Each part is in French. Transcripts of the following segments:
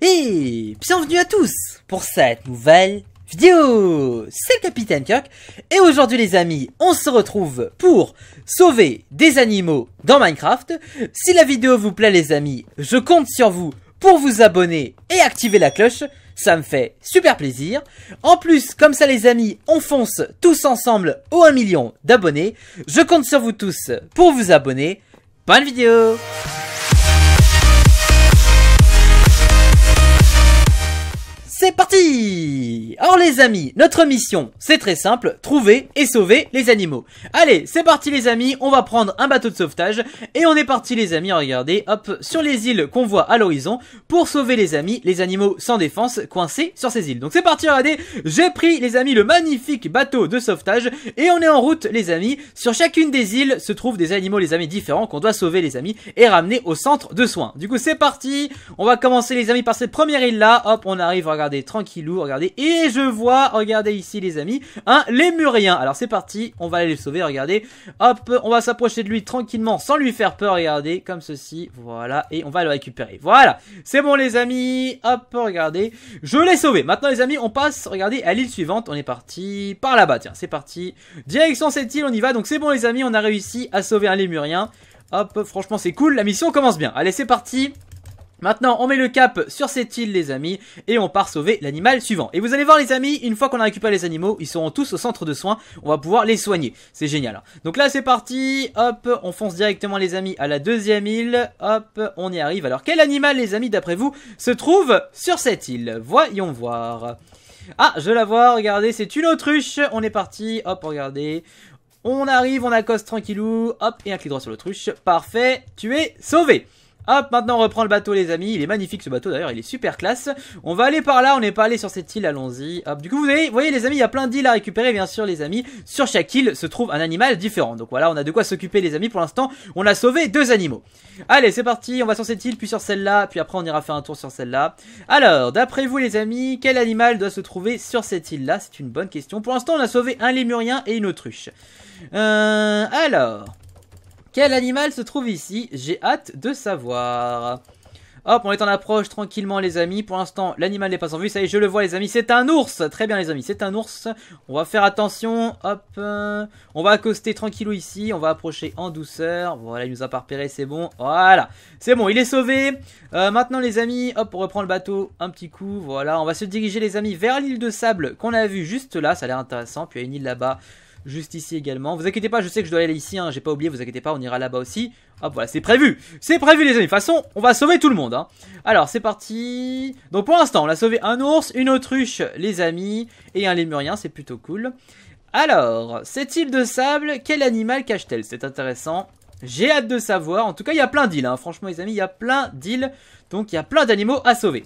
Et bienvenue à tous pour cette nouvelle vidéo C'est le Capitaine Kirk et aujourd'hui les amis, on se retrouve pour sauver des animaux dans Minecraft. Si la vidéo vous plaît les amis, je compte sur vous pour vous abonner et activer la cloche, ça me fait super plaisir. En plus, comme ça les amis, on fonce tous ensemble au 1 million d'abonnés. Je compte sur vous tous pour vous abonner. Bonne vidéo C'est parti Alors les amis, notre mission, c'est très simple, trouver et sauver les animaux. Allez, c'est parti les amis, on va prendre un bateau de sauvetage, et on est parti les amis, regardez, hop, sur les îles qu'on voit à l'horizon, pour sauver les amis, les animaux sans défense, coincés sur ces îles. Donc c'est parti, regardez, j'ai pris les amis le magnifique bateau de sauvetage, et on est en route les amis, sur chacune des îles se trouvent des animaux les amis différents qu'on doit sauver les amis, et ramener au centre de soins. Du coup c'est parti, on va commencer les amis par cette première île là, hop, on arrive, regardez, regardez, tranquillou, regardez. Et je vois, regardez ici les amis, un lémurien Alors c'est parti, on va aller le sauver, regardez. Hop, on va s'approcher de lui tranquillement, sans lui faire peur, regardez, comme ceci. Voilà, et on va le récupérer. Voilà, c'est bon les amis, hop, regardez. Je l'ai sauvé. Maintenant les amis, on passe, regardez, à l'île suivante. On est parti par là-bas, tiens, c'est parti. Direction cette île, on y va. Donc c'est bon les amis, on a réussi à sauver un lémurien. Hop, franchement c'est cool, la mission commence bien. Allez, c'est parti Maintenant, on met le cap sur cette île, les amis, et on part sauver l'animal suivant. Et vous allez voir, les amis, une fois qu'on a récupéré les animaux, ils seront tous au centre de soins. On va pouvoir les soigner. C'est génial. Hein. Donc là, c'est parti. Hop, on fonce directement, les amis, à la deuxième île. Hop, on y arrive. Alors, quel animal, les amis, d'après vous, se trouve sur cette île Voyons voir. Ah, je la vois, regardez, c'est une autruche. On est parti. Hop, regardez. On arrive, on accoste tranquillou. Hop, et un clic droit sur l'autruche. Parfait, tu es sauvé. Hop, maintenant on reprend le bateau les amis, il est magnifique ce bateau d'ailleurs, il est super classe. On va aller par là, on n'est pas allé sur cette île, allons-y. Hop, du coup vous voyez, vous voyez les amis, il y a plein d'îles à récupérer bien sûr les amis. Sur chaque île se trouve un animal différent. Donc voilà, on a de quoi s'occuper les amis, pour l'instant on a sauvé deux animaux. Allez, c'est parti, on va sur cette île, puis sur celle-là, puis après on ira faire un tour sur celle-là. Alors, d'après vous les amis, quel animal doit se trouver sur cette île-là C'est une bonne question. Pour l'instant on a sauvé un lémurien et une autruche. Euh, alors... Quel animal se trouve ici J'ai hâte de savoir. Hop, on est en approche tranquillement les amis. Pour l'instant, l'animal n'est pas en vue. Ça y est, je le vois les amis. C'est un ours. Très bien les amis, c'est un ours. On va faire attention. Hop, euh, on va accoster tranquillou ici. On va approcher en douceur. Voilà, il nous a pas repéré, c'est bon. Voilà, c'est bon, il est sauvé. Euh, maintenant les amis, hop, on reprend le bateau un petit coup. Voilà, on va se diriger les amis vers l'île de sable qu'on a vue juste là. Ça a l'air intéressant. Puis il y a une île là-bas juste ici également. Vous inquiétez pas, je sais que je dois aller ici, hein, j'ai pas oublié, vous inquiétez pas, on ira là-bas aussi. Hop, voilà, c'est prévu C'est prévu les amis, de toute façon, on va sauver tout le monde. Hein. Alors, c'est parti Donc pour l'instant, on a sauvé un ours, une autruche, les amis, et un lémurien, c'est plutôt cool. Alors, cette île de sable, quel animal cache-t-elle C'est intéressant. J'ai hâte de savoir. En tout cas, il y a plein d'îles. Hein. Franchement, les amis, il y a plein d'îles. Donc, il y a plein d'animaux à sauver.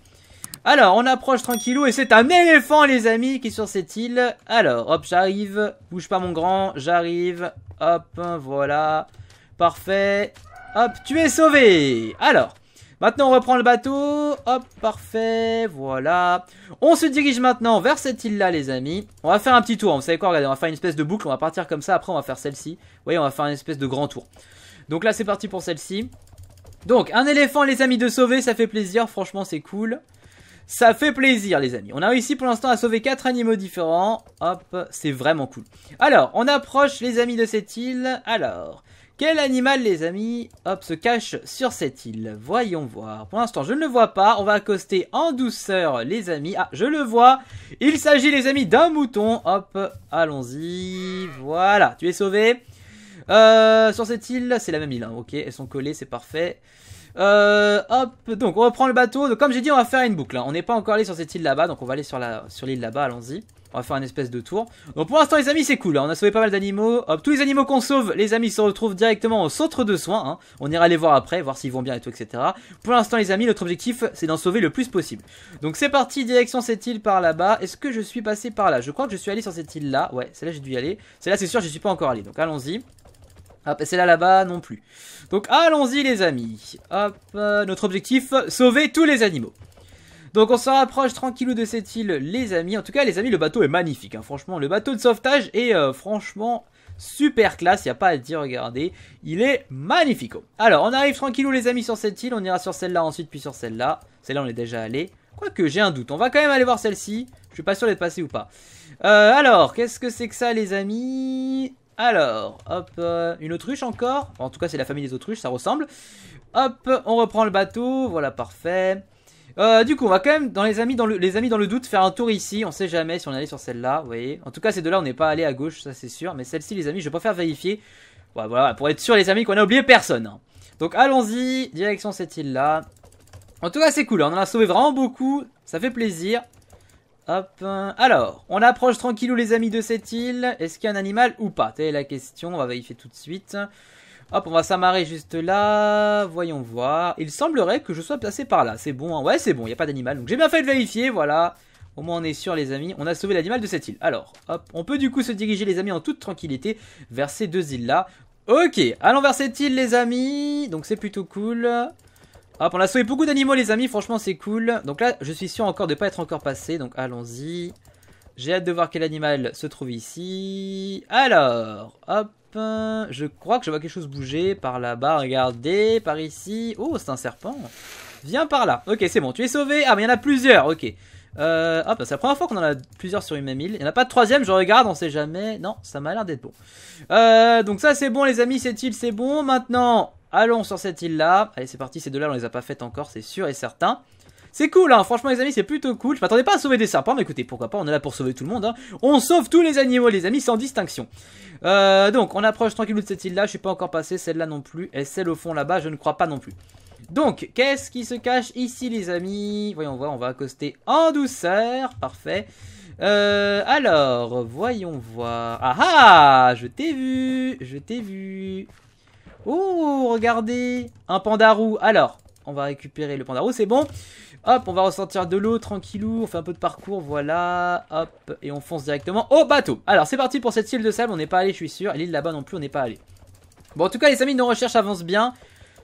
Alors, on approche tranquillou et c'est un éléphant, les amis, qui est sur cette île. Alors, hop, j'arrive. Bouge pas, mon grand. J'arrive. Hop, voilà. Parfait. Hop, tu es sauvé. Alors, maintenant, on reprend le bateau. Hop, parfait. Voilà. On se dirige maintenant vers cette île-là, les amis. On va faire un petit tour. Vous savez quoi Regardez, on va faire une espèce de boucle. On va partir comme ça. Après, on va faire celle-ci. Vous voyez, on va faire une espèce de grand tour. Donc là, c'est parti pour celle-ci. Donc, un éléphant, les amis, de sauver, ça fait plaisir. Franchement, c'est cool. Ça fait plaisir les amis. On a réussi pour l'instant à sauver 4 animaux différents. Hop, c'est vraiment cool. Alors, on approche les amis de cette île. Alors, quel animal les amis Hop, se cache sur cette île. Voyons voir. Pour l'instant, je ne le vois pas. On va accoster en douceur les amis. Ah, je le vois. Il s'agit les amis d'un mouton. Hop, allons-y. Voilà, tu es sauvé. Euh, sur cette île, c'est la même île. Hein. Ok, elles sont collées, c'est parfait. Euh, hop, donc on reprend le bateau. Donc, comme j'ai dit, on va faire une boucle. Hein. On n'est pas encore allé sur cette île là-bas, donc on va aller sur l'île sur là-bas, allons-y. On va faire une espèce de tour. Donc pour l'instant les amis c'est cool, hein. on a sauvé pas mal d'animaux. Hop, tous les animaux qu'on sauve, les amis se retrouvent directement au centre de soins. Hein. On ira les voir après, voir s'ils vont bien et tout, etc. Pour l'instant les amis, notre objectif c'est d'en sauver le plus possible. Donc c'est parti, direction cette île par là-bas. Est-ce que je suis passé par là Je crois que je suis allé sur cette île là. Ouais, celle-là j'ai dû y aller. Celle-là c'est sûr, je suis pas encore allé. Donc allons-y. Hop, ah, et bah, celle-là là-bas non plus. Donc allons-y les amis. Hop, euh, notre objectif, sauver tous les animaux. Donc on se rapproche tranquillou de cette île les amis. En tout cas les amis, le bateau est magnifique. Hein. Franchement, le bateau de sauvetage est euh, franchement super classe, il n'y a pas à dire, regardez, il est magnifique. Alors on arrive tranquillou les amis sur cette île, on ira sur celle-là ensuite puis sur celle-là. Celle-là on est déjà allé. Quoique j'ai un doute, on va quand même aller voir celle-ci. Je suis pas sûr d'être passé ou pas. Euh, alors, qu'est-ce que c'est que ça les amis alors, hop, euh, une autruche encore. En tout cas, c'est la famille des autruches, ça ressemble. Hop, on reprend le bateau. Voilà, parfait. Euh, du coup, on va quand même, dans les amis dans, le, les amis dans le doute, faire un tour ici. On sait jamais si on allait sur celle-là, vous voyez. En tout cas, ces deux-là, on n'est pas allé à gauche, ça c'est sûr. Mais celle-ci, les amis, je préfère faire vérifier. Voilà, voilà pour être sûr, les amis, qu'on a oublié personne. Donc, allons-y, direction cette île-là. En tout cas, c'est cool, hein. on en a sauvé vraiment beaucoup. Ça fait plaisir. Hop. Alors, on approche tranquillou les amis de cette île. Est-ce qu'il y a un animal ou pas Telle la question, on va vérifier tout de suite. Hop, on va s'amarrer juste là. Voyons voir. Il semblerait que je sois passé par là. C'est bon, hein. ouais, c'est bon, il n'y a pas d'animal. Donc j'ai bien fait de vérifier, voilà. Au moins on est sûr les amis, on a sauvé l'animal de cette île. Alors, hop, on peut du coup se diriger les amis en toute tranquillité vers ces deux îles là. Ok, allons vers cette île les amis, donc c'est plutôt cool. Hop, on a sauvé beaucoup d'animaux, les amis. Franchement, c'est cool. Donc là, je suis sûr encore de pas être encore passé. Donc allons-y. J'ai hâte de voir quel animal se trouve ici. Alors, hop. Je crois que je vois quelque chose bouger par là-bas. Regardez, par ici. Oh, c'est un serpent. Viens par là. Ok, c'est bon. Tu es sauvé. Ah, mais il y en a plusieurs. Ok. Euh, hop, c'est la première fois qu'on en a plusieurs sur une même île. Il n'y en a pas de troisième, je regarde, on sait jamais. Non, ça m'a l'air d'être bon. Euh, donc ça c'est bon les amis, cette île c'est bon. Maintenant, Allons sur cette île-là. Allez, c'est parti, ces deux-là, on les a pas faites encore, c'est sûr et certain. C'est cool, hein. franchement les amis, c'est plutôt cool. Je m'attendais pas à sauver des serpents, mais écoutez, pourquoi pas, on est là pour sauver tout le monde. Hein. On sauve tous les animaux, les amis, sans distinction. Euh, donc, on approche tranquillement de cette île-là, je suis pas encore passé, celle-là non plus. Et celle au fond là-bas, je ne crois pas non plus. Donc, qu'est-ce qui se cache ici, les amis Voyons voir, on va accoster en douceur, parfait. Euh, alors, voyons voir. Ah ah Je t'ai vu Je t'ai vu Oh regardez Un pandarou. Alors, on va récupérer le pandarou, c'est bon. Hop, on va ressortir de l'eau, tranquillou. On fait un peu de parcours, voilà. Hop, et on fonce directement au bateau. Alors, c'est parti pour cette île de sable. On n'est pas allé, je suis sûr. l'île là-bas non plus, on n'est pas allé. Bon, en tout cas, les amis, nos recherches avancent bien.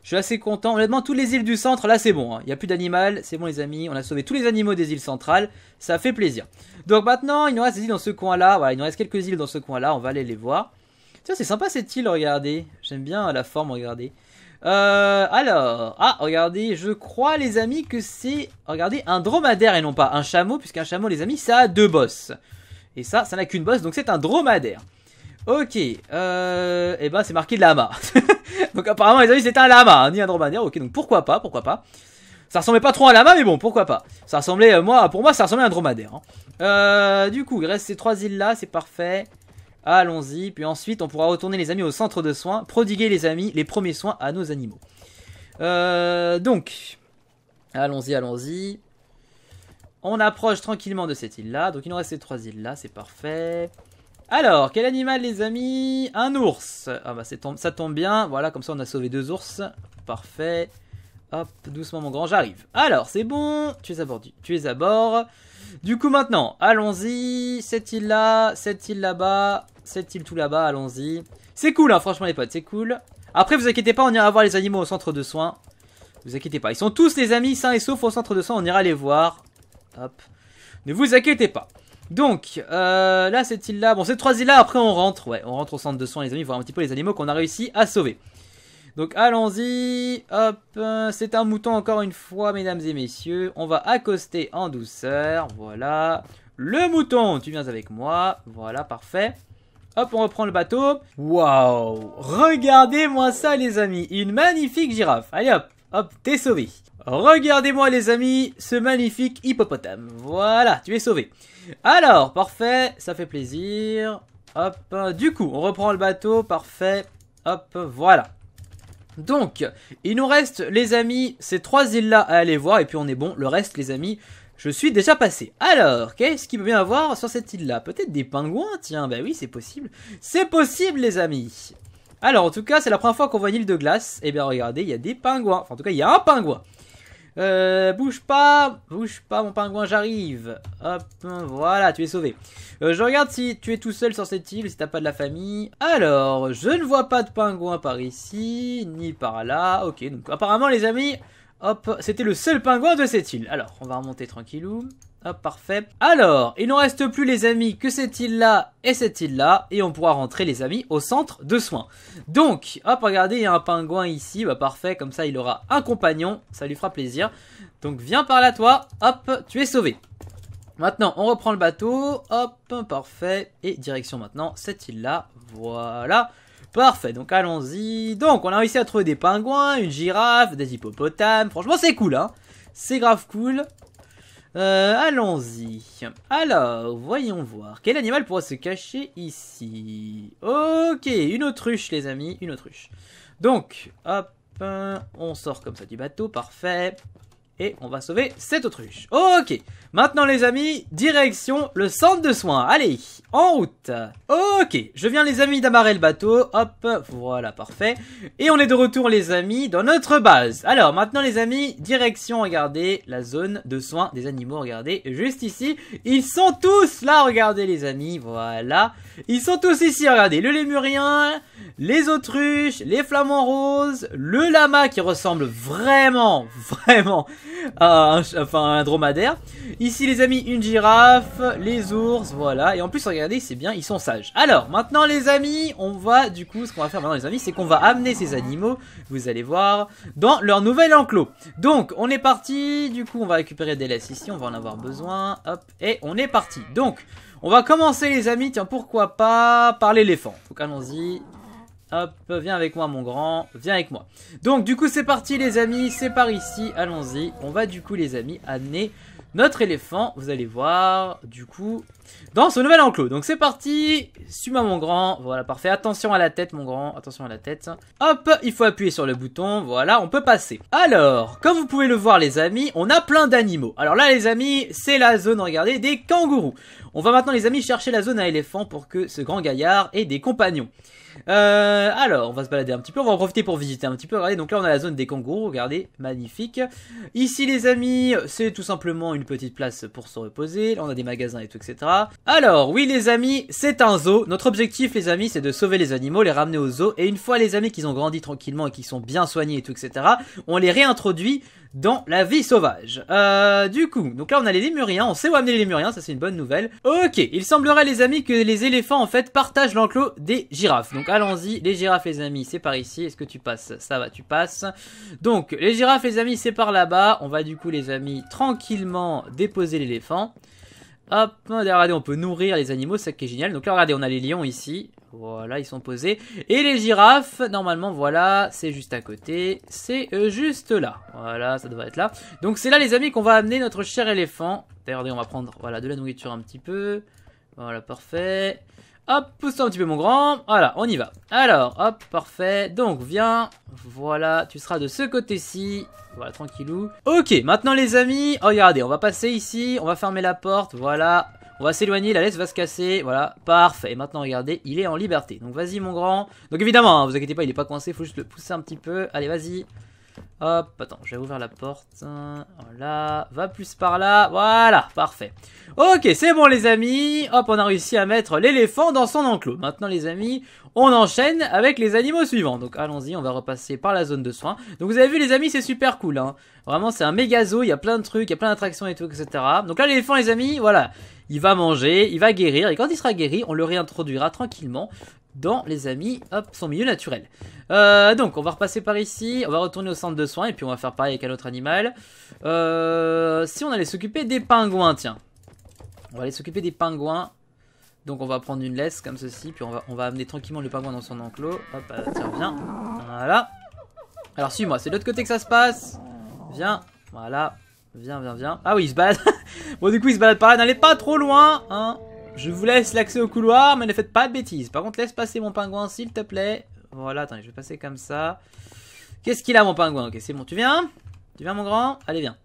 Je suis assez content. Honnêtement, toutes les îles du centre, là, c'est bon. Hein. Il n'y a plus d'animal. C'est bon, les amis. On a sauvé tous les animaux des îles centrales. Ça fait plaisir. Donc maintenant, il nous reste des îles dans ce coin-là. Voilà, il nous reste quelques îles dans ce coin-là. On va aller les voir. Tiens, c'est sympa cette île, regardez. J'aime bien la forme, regardez. Euh, alors, ah, regardez, je crois, les amis, que c'est, regardez, un dromadaire et non pas un chameau, puisqu'un chameau, les amis, ça a deux bosses. Et ça, ça n'a qu'une bosse, donc c'est un dromadaire. Ok, euh, et eh ben c'est marqué lama. donc apparemment, les amis, c'est un lama, hein, ni un dromadaire, ok, donc pourquoi pas, pourquoi pas. Ça ressemblait pas trop à un lama, mais bon, pourquoi pas. Ça ressemblait, euh, moi, pour moi, ça ressemblait à un dromadaire. Hein. Euh, du coup, il reste ces trois îles-là, c'est parfait. Allons-y, puis ensuite on pourra retourner les amis au centre de soins, prodiguer les amis les premiers soins à nos animaux. Euh, donc, allons-y, allons-y. On approche tranquillement de cette île-là, donc il nous reste ces trois îles-là, c'est parfait. Alors, quel animal les amis Un ours Ah bah ça tombe bien, voilà, comme ça on a sauvé deux ours, parfait. Hop, doucement mon grand, j'arrive. Alors, c'est bon, tu es à bord. tu es à bord. Du coup, maintenant, allons-y. Cette île-là, cette île là-bas. Cette île tout là-bas, allons-y. C'est cool, hein, franchement, les potes, c'est cool. Après, vous inquiétez pas, on ira voir les animaux au centre de soins. Vous inquiétez pas, ils sont tous, les amis, sains et saufs au centre de soins, on ira les voir. Hop. Ne vous inquiétez pas. Donc, euh, là, cette île-là, bon, ces trois îles-là, après, on rentre. Ouais, on rentre au centre de soins, les amis, voir un petit peu les animaux qu'on a réussi à sauver. Donc allons-y, hop, euh, c'est un mouton encore une fois, mesdames et messieurs. On va accoster en douceur, voilà. Le mouton, tu viens avec moi, voilà, parfait. Hop, on reprend le bateau. Waouh Regardez-moi ça, les amis. Une magnifique girafe. Allez hop, hop, t'es sauvé. Regardez-moi, les amis, ce magnifique hippopotame. Voilà, tu es sauvé. Alors, parfait, ça fait plaisir. Hop, du coup, on reprend le bateau, parfait. Hop, voilà. Donc, il nous reste, les amis, ces trois îles-là à aller voir, et puis on est bon. Le reste, les amis, je suis déjà passé. Alors, qu'est-ce qu'il peut bien avoir sur cette île-là Peut-être des pingouins Tiens, bah oui, c'est possible. C'est possible, les amis Alors, en tout cas, c'est la première fois qu'on voit une île de glace. Eh bien, regardez, il y a des pingouins. en tout cas, il y a un pingouin euh, bouge pas, bouge pas mon pingouin, j'arrive. Hop, voilà, tu es sauvé. Euh, je regarde si tu es tout seul sur cette île, si t'as pas de la famille. Alors, je ne vois pas de pingouins par ici, ni par là. Ok, donc apparemment les amis, Hop, c'était le seul pingouin de cette île. Alors, on va remonter tranquillou. Hop, parfait. Alors, il n'en reste plus les amis que cette île-là et cette île-là. Et on pourra rentrer les amis au centre de soins. Donc, hop, regardez, il y a un pingouin ici. Bah parfait, comme ça il aura un compagnon. Ça lui fera plaisir. Donc viens par là toi. Hop, tu es sauvé. Maintenant, on reprend le bateau. Hop, parfait. Et direction maintenant cette île-là. Voilà. Parfait, donc allons-y. Donc, on a réussi à trouver des pingouins, une girafe, des hippopotames. Franchement, c'est cool, hein. C'est grave cool. Euh, allons-y. Alors, voyons voir. Quel animal pourrait se cacher ici Ok, une autruche, les amis, une autruche. Donc, hop, on sort comme ça du bateau, parfait. Et on va sauver cette autruche. Ok, maintenant les amis, direction le centre de soins. Allez, en route. Ok, je viens les amis d'amarrer le bateau. Hop, voilà, parfait. Et on est de retour les amis dans notre base. Alors maintenant les amis, direction, regardez, la zone de soins des animaux. Regardez, juste ici, ils sont tous là, regardez les amis, voilà. Ils sont tous ici, regardez, le lémurien, les autruches, les flamants roses, le lama qui ressemble vraiment, vraiment un, enfin, un dromadaire. Ici, les amis, une girafe, les ours, voilà. Et en plus, regardez, c'est bien, ils sont sages. Alors, maintenant, les amis, on va, du coup, ce qu'on va faire maintenant, les amis, c'est qu'on va amener ces animaux, vous allez voir, dans leur nouvel enclos. Donc, on est parti, du coup, on va récupérer des laisses ici, on va en avoir besoin, hop, et on est parti. Donc, on va commencer, les amis, tiens, pourquoi pas, par l'éléphant. Donc, allons-y. Hop, viens avec moi mon grand, viens avec moi. Donc du coup c'est parti les amis, c'est par ici, allons-y. On va du coup les amis amener notre éléphant, vous allez voir, du coup, dans ce nouvel enclos. Donc c'est parti, Suma mon grand, voilà parfait, attention à la tête mon grand, attention à la tête. Hop, il faut appuyer sur le bouton, voilà, on peut passer. Alors, comme vous pouvez le voir les amis, on a plein d'animaux. Alors là les amis, c'est la zone, regardez, des kangourous. On va maintenant, les amis, chercher la zone à éléphants pour que ce grand gaillard ait des compagnons. Euh, alors, on va se balader un petit peu. On va en profiter pour visiter un petit peu. Regardez, donc là, on a la zone des kangourous. Regardez, magnifique. Ici, les amis, c'est tout simplement une petite place pour se reposer. Là, on a des magasins et tout, etc. Alors, oui, les amis, c'est un zoo. Notre objectif, les amis, c'est de sauver les animaux, les ramener au zoo. Et une fois, les amis, qu'ils ont grandi tranquillement et qu'ils sont bien soignés et tout, etc., on les réintroduit dans la vie sauvage. Euh, du coup, donc là on a les lémuriens, on sait où amener les lémuriens, ça c'est une bonne nouvelle. Ok, il semblerait les amis que les éléphants en fait partagent l'enclos des girafes. Donc allons-y, les girafes les amis, c'est par ici, est-ce que tu passes Ça va, tu passes. Donc les girafes les amis, c'est par là-bas, on va du coup les amis tranquillement déposer l'éléphant. Hop, regardez, on peut nourrir les animaux, ça qui est génial. Donc là, regardez, on a les lions ici. Voilà, ils sont posés. Et les girafes, normalement, voilà, c'est juste à côté. C'est euh, juste là. Voilà, ça doit être là. Donc c'est là, les amis, qu'on va amener notre cher éléphant. Regardez, on va prendre voilà, de la nourriture un petit peu. Voilà, parfait. Hop, pousse-toi un petit peu mon grand. Voilà, on y va. Alors, hop, parfait. Donc, viens. Voilà, tu seras de ce côté-ci. Voilà, tranquillou. Ok, maintenant les amis, regardez, on va passer ici. On va fermer la porte, voilà. On va s'éloigner, la laisse va se casser, voilà, parfait. Et maintenant, regardez, il est en liberté. Donc, vas-y, mon grand. Donc, évidemment, hein, vous inquiétez pas, il est pas coincé, faut juste le pousser un petit peu. Allez, vas-y. Hop, attends, j'ai ouvert la porte. Voilà, va plus par là. Voilà, parfait. Ok, c'est bon les amis. Hop, on a réussi à mettre l'éléphant dans son enclos. Maintenant les amis, on enchaîne avec les animaux suivants. Donc allons-y, on va repasser par la zone de soins. Donc vous avez vu les amis, c'est super cool. Hein. Vraiment, c'est un méga zoo, il y a plein de trucs, il y a plein d'attractions et tout, etc. Donc là l'éléphant les amis, voilà il va manger, il va guérir, et quand il sera guéri, on le réintroduira tranquillement dans les amis, hop, son milieu naturel. Euh, donc on va repasser par ici, on va retourner au centre de soins et puis on va faire pareil avec un autre animal. Euh, si on allait s'occuper des pingouins, tiens. On va aller s'occuper des pingouins. Donc on va prendre une laisse comme ceci, puis on va, on va amener tranquillement le pingouin dans son enclos. Hop, euh, tiens, viens. Voilà. Alors suis-moi, c'est de l'autre côté que ça se passe. Viens, voilà. Viens, viens, viens. Ah oui, il se balade. bon du coup il se balade pareil, n'allez pas trop loin, hein. Je vous laisse l'accès au couloir, mais ne faites pas de bêtises. Par contre, laisse passer mon pingouin, s'il te plaît. Voilà, attendez, je vais passer comme ça. Qu'est-ce qu'il a, mon pingouin Ok, c'est bon, tu viens Tu viens, mon grand Allez, viens.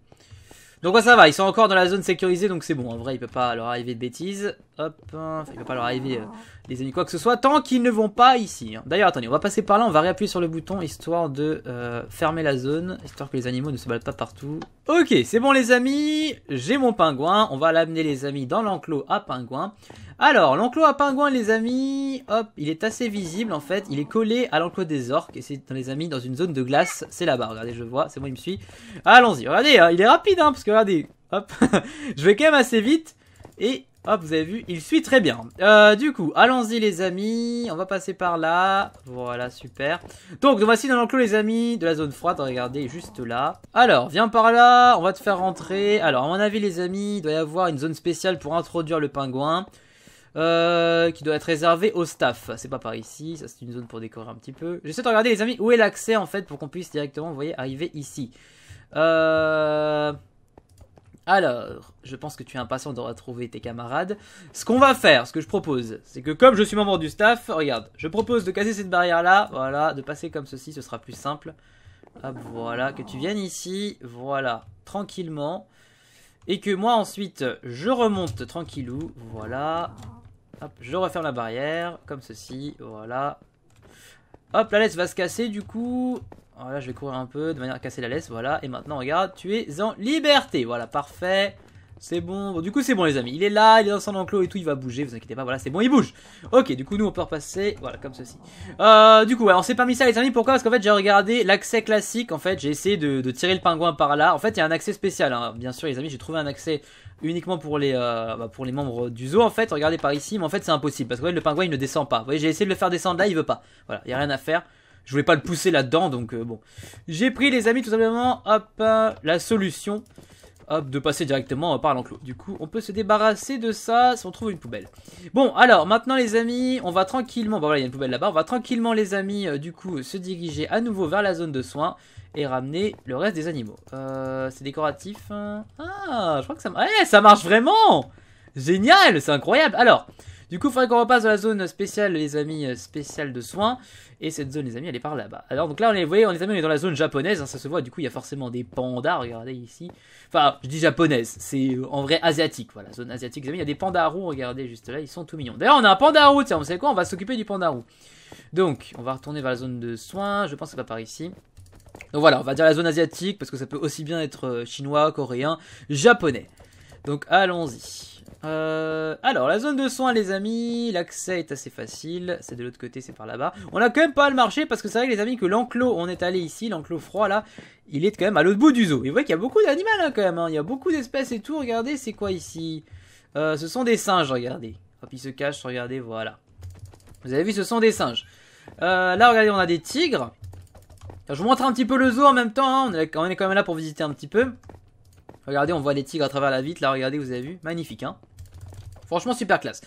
Donc ça va, ils sont encore dans la zone sécurisée, donc c'est bon. En vrai, il peut pas leur arriver de bêtises. Hop, enfin, il peut pas leur arriver, les euh, amis, quoi que ce soit, tant qu'ils ne vont pas ici. Hein. D'ailleurs, attendez, on va passer par là, on va réappuyer sur le bouton, histoire de euh, fermer la zone, histoire que les animaux ne se baladent pas partout. Ok, c'est bon les amis, j'ai mon pingouin, on va l'amener les amis dans l'enclos à pingouin. Alors, l'enclos à pingouins, les amis, hop, il est assez visible en fait. Il est collé à l'enclos des orques et c'est, les amis, dans une zone de glace. C'est là-bas, regardez, je vois, c'est moi, il me suit. Allons-y, regardez, hein, il est rapide, hein, parce que regardez, hop, je vais quand même assez vite. Et hop, vous avez vu, il suit très bien. Euh, du coup, allons-y les amis, on va passer par là. Voilà, super. Donc, nous voici dans l'enclos les amis de la zone froide, regardez, juste là. Alors, viens par là, on va te faire rentrer. Alors, à mon avis les amis, il doit y avoir une zone spéciale pour introduire le pingouin. Euh, qui doit être réservé au staff. Ah, c'est pas par ici, ça c'est une zone pour décorer un petit peu. J'essaie de regarder les amis où est l'accès en fait pour qu'on puisse directement, vous voyez, arriver ici. Euh... Alors, je pense que tu es impatient de retrouver tes camarades. Ce qu'on va faire, ce que je propose, c'est que comme je suis membre du staff, regarde, je propose de casser cette barrière-là, voilà, de passer comme ceci, ce sera plus simple. Hop, voilà, que tu viennes ici, voilà, tranquillement. Et que moi ensuite, je remonte tranquillou, voilà, Hop, je referme la barrière, comme ceci, voilà. Hop, la laisse va se casser du coup. Voilà, je vais courir un peu de manière à casser la laisse, voilà. Et maintenant, regarde, tu es en liberté. Voilà, parfait. C'est bon. bon. du coup, c'est bon, les amis. Il est là, il est dans son enclos et tout, il va bouger, vous inquiétez pas. Voilà, c'est bon, il bouge. Ok, du coup, nous, on peut repasser, voilà, comme ceci. Euh, du coup, on s'est permis ça, les amis. Pourquoi Parce qu'en fait, j'ai regardé l'accès classique. En fait, j'ai essayé de, tirer le pingouin par là. En fait, il y a un accès spécial, hein. bien sûr, les amis. J'ai trouvé un accès uniquement pour les, euh, bah, pour les membres du zoo en fait. Regardez par ici, mais en fait c'est impossible parce que le pingouin il ne descend pas. Vous voyez, j'ai essayé de le faire descendre là, il veut pas. Voilà, il y a rien à faire. Je voulais pas le pousser là-dedans, donc euh, bon. J'ai pris les amis tout simplement, hop, euh, la solution, hop, de passer directement par l'enclos. Du coup, on peut se débarrasser de ça si on trouve une poubelle. Bon, alors maintenant les amis, on va tranquillement, bah voilà, il y a une poubelle là-bas, on va tranquillement les amis, du coup, se diriger à nouveau vers la zone de soins et ramener le reste des animaux. Euh, c'est décoratif. Hein. Ah, je crois que ça marche. Eh, ça marche vraiment Génial, c'est incroyable. Alors, du coup, il faudrait qu'on repasse dans la zone spéciale, les amis, euh, spéciale de soins. Et cette zone, les amis, elle est par là-bas. Alors, donc là, on est, vous voyez, on est, amis, dans la zone japonaise, hein, ça se voit. Du coup, il y a forcément des pandas, regardez ici. Enfin, je dis japonaise, c'est euh, en vrai asiatique, voilà, zone asiatique, les amis. Il y a des pandas roux, regardez juste là, ils sont tout mignons. D'ailleurs, on a un panda roux, tiens, vous savez quoi, on va s'occuper du panda roux. Donc, on va retourner vers la zone de soins. Je pense que c'est pas par ici. Donc voilà, on va dire la zone asiatique parce que ça peut aussi bien être euh, chinois, coréen, japonais. Donc allons-y. Euh, alors, la zone de soins, les amis, l'accès est assez facile. C'est de l'autre côté, c'est par là-bas. On a quand même pas le marché parce que c'est vrai, les amis, que l'enclos, on est allé ici, l'enclos froid là, il est quand même à l'autre bout du zoo. Et vous voyez qu'il y a beaucoup d'animaux hein, quand même. Hein. Il y a beaucoup d'espèces et tout. Regardez, c'est quoi ici euh, Ce sont des singes, regardez. Hop, ils se cache, regardez, voilà. Vous avez vu, ce sont des singes. là, regardez, on a des tigres je vous montre un petit peu le zoo en même temps. Hein. On, est, quand même là pour visiter un petit peu. Regardez, on voit des tigres à travers la vitre. Là, regardez, vous avez vu. Magnifique, hein. Franchement, super classe.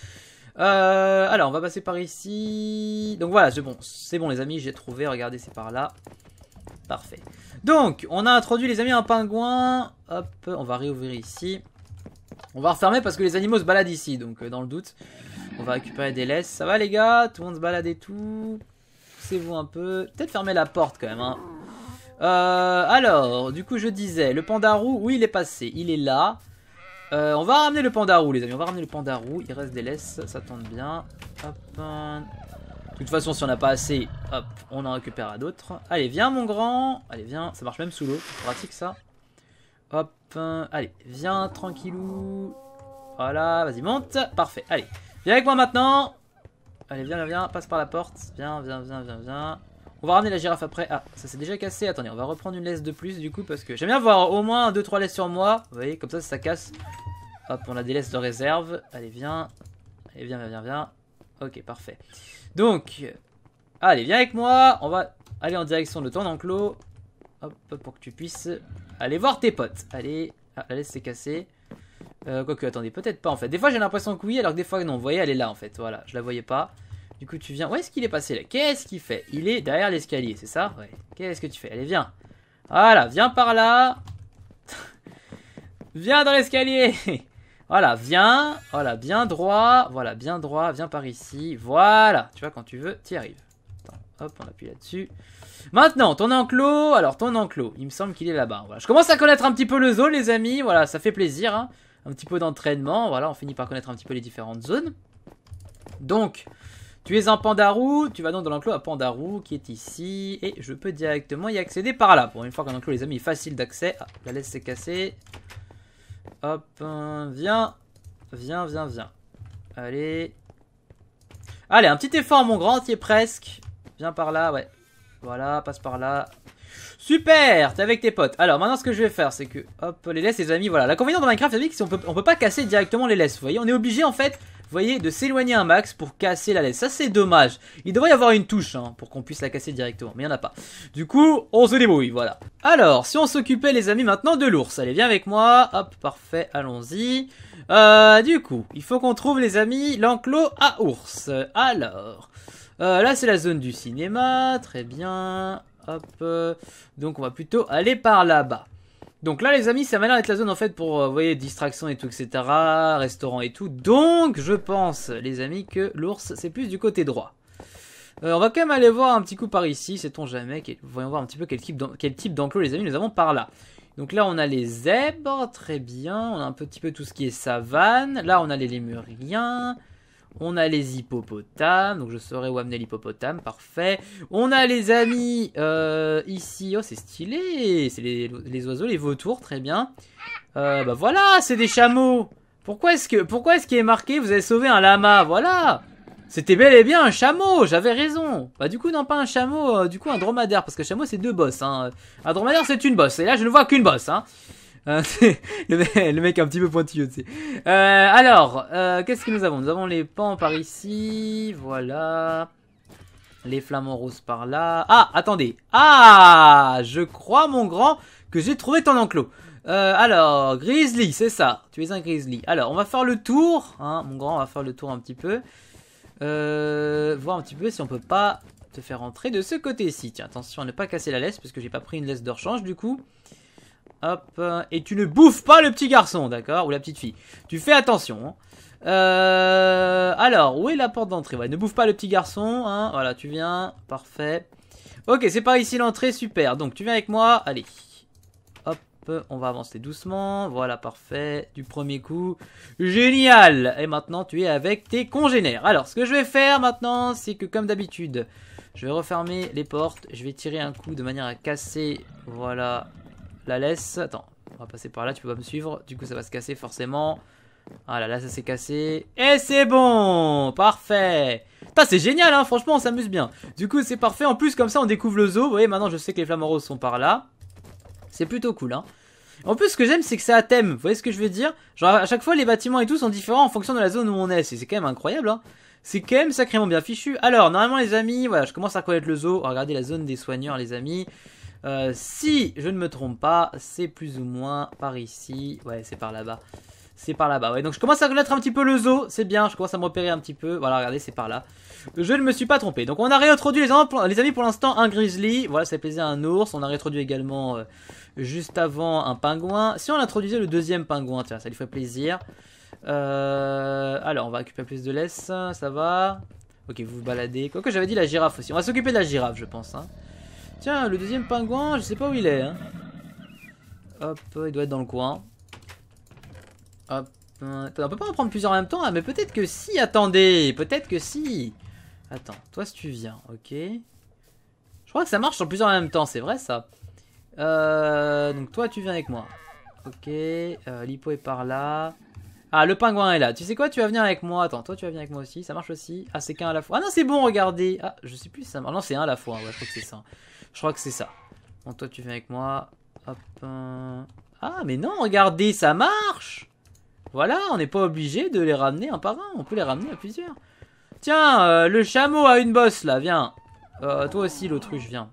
Euh, alors, on va passer par ici. Donc voilà, c'est bon. C'est bon, les amis, j'ai trouvé. Regardez, c'est par là. Parfait. Donc, on a introduit, les amis, un pingouin. Hop, on va réouvrir ici. On va refermer parce que les animaux se baladent ici, donc euh, dans le doute. On va récupérer des laisses. Ça va les gars Tout le monde se balade et tout vous un peu. Peut-être fermer la porte quand même. Hein. Euh, alors, du coup, je disais, le pandarou, oui, il est passé. Il est là. Euh, on va ramener le pandarou, les amis. On va ramener le pandarou. Il reste des laisses, ça tombe bien. Hop. Hein. De toute façon, si on n'a pas assez, hop, on en récupérera d'autres. Allez, viens, mon grand. Allez, viens. Ça marche même sous l'eau. Pratique, ça. Hop. Hein. Allez, viens, tranquillou. Voilà, vas-y, monte. Parfait. Allez, viens avec moi maintenant. Allez, viens, viens, viens, passe par la porte. Viens, viens, viens, viens, viens. On va ramener la girafe après. Ah, ça s'est déjà cassé. Attendez, on va reprendre une laisse de plus du coup parce que j'aime bien avoir au moins 2-3 laisses sur moi. Vous voyez, comme ça, ça casse. Hop, on a des laisses de réserve. Allez, viens. Allez, viens, viens, viens, viens. Ok, parfait. Donc, allez, viens avec moi. On va aller en direction de ton enclos. Hop, pour que tu puisses aller voir tes potes. Allez, ah, la laisse s'est cassée. Euh, quoique, attendez, peut-être pas en fait. Des fois j'ai l'impression que oui, alors que des fois non. Vous voyez, elle est là en fait. Voilà, je la voyais pas. Du coup, tu viens. Où est-ce qu'il est passé là Qu'est-ce qu'il fait Il est derrière l'escalier, c'est ça Ouais. Qu'est-ce que tu fais Allez, viens. Voilà, viens par là. viens dans l'escalier. voilà, viens. Voilà, bien droit. Voilà, bien droit. Viens par ici. Voilà. Tu vois, quand tu veux, t'y arrives. hop, on appuie là-dessus. Maintenant, ton enclos. Alors, ton enclos. Il me semble qu'il est là-bas. Voilà. Je commence à connaître un petit peu le zoo, les amis. Voilà, ça fait plaisir. Hein un petit peu d'entraînement, voilà, on finit par connaître un petit peu les différentes zones. Donc, tu es en Pandarou, tu vas donc dans l'enclos à Pandarou qui est ici, et je peux directement y accéder par là. Pour une fois qu'un enclos, les amis, facile d'accès. Ah, la laisse s'est cassée. Hop, hein, viens, viens, viens, viens. Allez. Allez, un petit effort, mon grand, tu es presque. Viens par là, ouais. Voilà, passe par là. Super T'es avec tes potes. Alors maintenant ce que je vais faire c'est que... Hop, les laisses les amis, voilà. L'inconvénient dans Minecraft c'est qu'on peut, on peut pas casser directement les laisses, vous voyez. On est obligé en fait, vous voyez, de s'éloigner un max pour casser la laisse. Ça c'est dommage. Il devrait y avoir une touche hein, pour qu'on puisse la casser directement, mais il n'y en a pas. Du coup, on se débrouille, voilà. Alors, si on s'occupait les amis maintenant de l'ours. Allez, viens avec moi. Hop, parfait, allons-y. Euh, du coup, il faut qu'on trouve les amis l'enclos à ours. Alors... Euh, là c'est la zone du cinéma, très bien. Euh, donc on va plutôt aller par là-bas. Donc là les amis, ça va l'air d'être la zone en fait pour, euh, vous voyez, distraction et tout, etc. Restaurant et tout. Donc je pense, les amis, que l'ours, c'est plus du côté droit. Euh, on va quand même aller voir un petit coup par ici, sait-on jamais. Voyons voir un petit peu quel type d'enclos les amis nous avons par là. Donc là on a les zèbres, très bien. On a un petit peu tout ce qui est savane. Là on a les lémuriens. On a les hippopotames, donc je saurais où amener l'hippopotame, parfait. On a les amis euh, ici, oh c'est stylé, c'est les, oiseaux, les vautours, très bien. Euh, bah voilà, c'est des chameaux. Pourquoi est-ce que, pourquoi est-ce qu'il est marqué vous avez sauvé un lama, voilà. C'était bel et bien un chameau, j'avais raison. Bah du coup non pas un chameau, euh, du coup un dromadaire parce que chameau c'est deux bosses. Hein. Un dromadaire c'est une bosse et là je ne vois qu'une bosse. Hein. Hein, le, mec, un petit peu pointilleux, euh, alors, euh, qu'est-ce que nous avons Nous avons les pans par ici, voilà. Les flamants roses par là. Ah, attendez. Ah, je crois, mon grand, que j'ai trouvé ton enclos. Euh, alors, grizzly, c'est ça. Tu es un grizzly. Alors, on va faire le tour. Hein, mon grand, on va faire le tour un petit peu. voir un petit peu si on peut pas te faire entrer de ce côté-ci. Tiens, attention à ne pas casser la laisse, parce que j'ai pas pris une laisse de rechange, du coup. Hop. Euh, et tu ne bouffes pas le petit garçon, d'accord Ou la petite fille. Tu fais attention. Hein. Euh, alors, où est la porte d'entrée ouais, Ne bouffe pas le petit garçon. Hein. Voilà, tu viens. Parfait. Ok, c'est par ici l'entrée. Super. Donc, tu viens avec moi. Allez. Hop, on va avancer doucement. Voilà, parfait. Du premier coup. Génial. Et maintenant, tu es avec tes congénères. Alors, ce que je vais faire maintenant, c'est que comme d'habitude, je vais refermer les portes. Je vais tirer un coup de manière à casser. Voilà la laisse. Attends, on va passer par là, tu peux pas me suivre. Du coup, ça va se casser forcément. Ah là, là ça s'est cassé. Et c'est bon Parfait Putain, c'est génial, hein franchement, on s'amuse bien. Du coup, c'est parfait. En plus, comme ça, on découvre le zoo. Vous voyez, maintenant, je sais que les flamants roses sont par là. C'est plutôt cool, hein. En plus, ce que j'aime, c'est que ça à thème. Vous voyez ce que je veux dire Genre, à chaque fois, les bâtiments et tout sont différents en fonction de la zone où on est. C'est quand même incroyable, hein. C'est quand même sacrément bien fichu. Alors, normalement, les amis, voilà, je commence à connaître le zoo. Regardez la zone des soigneurs, les amis. Euh, si je ne me trompe pas, c'est plus ou moins par ici. Ouais, c'est par là-bas. C'est par là-bas, ouais. Donc je commence à connaître un petit peu le zoo, c'est bien, je commence à me repérer un petit peu. Voilà, regardez, c'est par là. Je ne me suis pas trompé. Donc on a réintroduit, les, amis, pour l'instant, un grizzly. Voilà, ça plaisé à un ours. On a réintroduit également, euh, juste avant, un pingouin. Si on introduisait le deuxième pingouin, tiens, ça lui ferait plaisir. Euh, alors, on va occuper plus de laisse, ça va. Ok, vous vous baladez. que j'avais dit la girafe aussi. On va s'occuper de la girafe, je pense. Hein. Tiens, le deuxième pingouin, je sais pas où il est. Hein. Hop, il doit être dans le coin. Hop. Euh, on peut pas en prendre plusieurs en même temps, hein, mais peut-être que si, attendez, peut-être que si. Attends, toi si tu viens, ok. Je crois que ça marche sur plusieurs en même temps, c'est vrai ça. Euh, donc toi tu viens avec moi. Ok, euh, Lipo est par là. Ah, le pingouin est là. Tu sais quoi, tu vas venir avec moi. Attends, toi tu vas venir avec moi aussi, ça marche aussi. Ah, c'est qu'un à la fois. Ah non, c'est bon, regardez. Ah, je sais plus si ça marche. non, c'est un à la fois, ouais, je crois que c'est ça. Je crois que c'est ça. Bon, toi, tu viens avec moi. Hop. Euh. Ah, mais non, regardez, ça marche Voilà, on n'est pas obligé de les ramener un par un. On peut les ramener à plusieurs. Tiens, euh, le chameau a une bosse, là, viens. Euh, toi aussi, l'autruche, viens.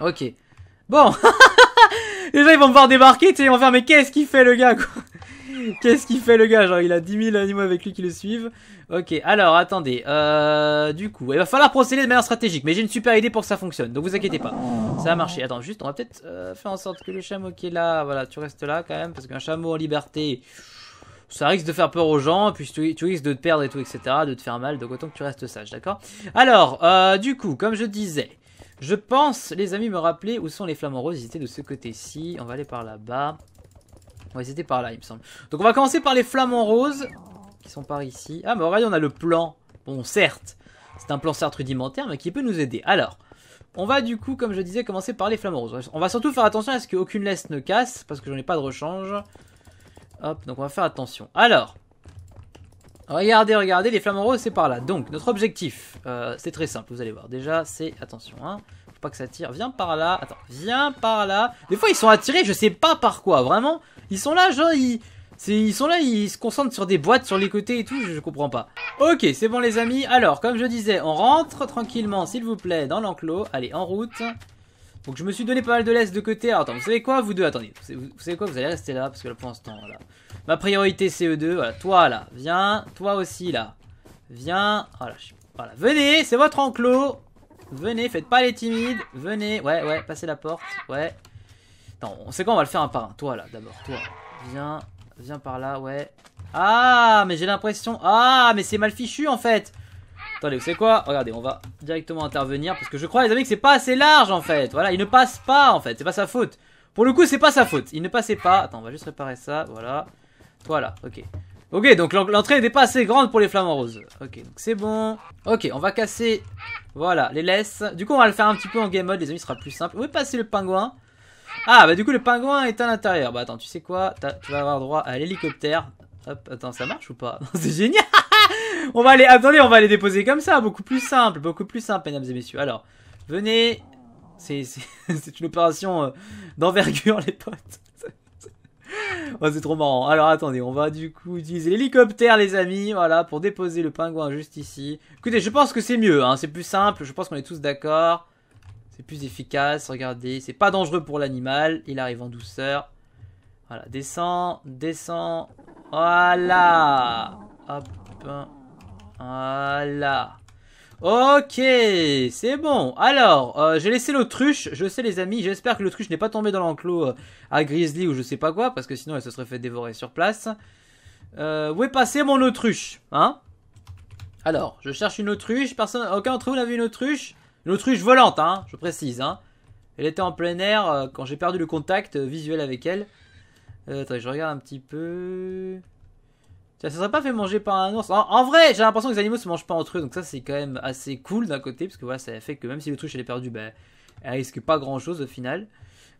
Ok. Bon Les gens, ils vont me voir débarquer, tu sais, ils vont faire, mais qu'est-ce qu'il fait, le gars, quoi Qu'est-ce qu'il fait le gars Genre il a 10 000 animaux avec lui qui le suivent. Ok, alors attendez. Euh, du coup, il va falloir procéder de manière stratégique. Mais j'ai une super idée pour que ça fonctionne. Donc vous inquiétez pas. Ça va marcher Attends, juste, on va peut-être euh, faire en sorte que le chameau qui est là, voilà, tu restes là quand même. Parce qu'un chameau en liberté, ça risque de faire peur aux gens. Puis tu, risques de te perdre et tout, etc. De te faire mal. Donc autant que tu restes sage, d'accord Alors, euh, du coup, comme je disais. Je pense, les amis, me rappeler où sont les flamants roses. Ils étaient de ce côté-ci. On va aller par là-bas. Ouais, c'était par là, il me semble. Donc on va commencer par les flamants roses, qui sont par ici. Ah, bah regardez, on a le plan. Bon, certes, c'est un plan certes rudimentaire, mais qui peut nous aider. Alors, on va du coup, comme je disais, commencer par les flamants roses. On va surtout faire attention à ce qu'aucune laisse ne casse, parce que j'en ai pas de rechange. Hop, donc on va faire attention. Alors, regardez, regardez, les flamants roses, c'est par là. Donc, notre objectif, euh, c'est très simple, vous allez voir. Déjà, c'est, attention, hein, faut pas que ça tire. Viens par là, attends, viens par là. Des fois, ils sont attirés, je sais pas par quoi, vraiment. Ils sont là, genre, ils... Ils sont là, ils se concentrent sur des boîtes sur les côtés et tout, je, comprends pas. Ok, c'est bon les amis. Alors, comme je disais, on rentre tranquillement, s'il vous plaît, dans l'enclos. Allez, en route. Donc je me suis donné pas mal de laisse de côté. Alors attends, vous savez quoi Vous deux, attendez. Vous, savez quoi Vous allez rester là, parce que là, pour l'instant, voilà. Ma priorité, c'est eux deux. Voilà, toi, là, viens. Toi aussi, là. Viens. voilà. venez, c'est votre enclos. Venez, faites pas les timides. Venez, ouais, ouais, passez la porte. Ouais, Attends, on sait quoi, on va le faire un par un. Toi, là, d'abord, toi. Viens, viens par là, ouais. Ah, mais j'ai l'impression... Ah, mais c'est mal fichu, en fait Attendez, vous savez quoi Regardez, on va directement intervenir, parce que je crois, les amis, que c'est pas assez large, en fait. Voilà, il ne passe pas, en fait, c'est pas sa faute. Pour le coup, c'est pas sa faute, il ne passait pas. Attends, on va juste réparer ça, voilà. Voilà, ok. Ok, donc l'entrée n'est pas assez grande pour les flamants roses. Ok, donc c'est bon. Ok, on va casser, voilà, les laisses. Du coup, on va le faire un petit peu en game mode, les amis, ce sera plus simple. on va passer le pingouin ah, bah du coup, le pingouin est à l'intérieur. Bah attends, tu sais quoi Tu vas avoir droit à l'hélicoptère. Hop, attends, ça marche ou pas C'est génial On va aller, attendez, on va les déposer comme ça. Beaucoup plus simple, beaucoup plus simple, mesdames et messieurs. Alors, venez. C'est une opération euh, d'envergure, les potes. Oh, c'est trop marrant. Alors attendez, on va du coup utiliser l'hélicoptère les amis, voilà, pour déposer le pingouin juste ici. Écoutez, je pense que c'est mieux, hein, c'est plus simple, je pense qu'on est tous d'accord. C'est plus efficace, regardez, c'est pas dangereux pour l'animal, il arrive en douceur. Voilà, descend, descend, voilà Hop, voilà Ok, c'est bon. Alors, euh, j'ai laissé l'autruche. Je sais, les amis, j'espère que l'autruche n'est pas tombée dans l'enclos euh, à Grizzly ou je sais pas quoi, parce que sinon elle se serait fait dévorer sur place. Euh, où est passé mon autruche Hein Alors, je cherche une autruche. Personne, aucun d'entre vous n'a vu une autruche une volante, hein, je précise. Hein. Elle était en plein air euh, quand j'ai perdu le contact euh, visuel avec elle. Euh, je regarde un petit peu. Ça ça serait pas fait manger par un ours. En, vrai, j'ai l'impression que les animaux se mangent pas entre eux, donc ça c'est quand même assez cool d'un côté, parce que voilà, ça fait que même si l'autruche elle est perdue, ben, elle risque pas grand chose au final.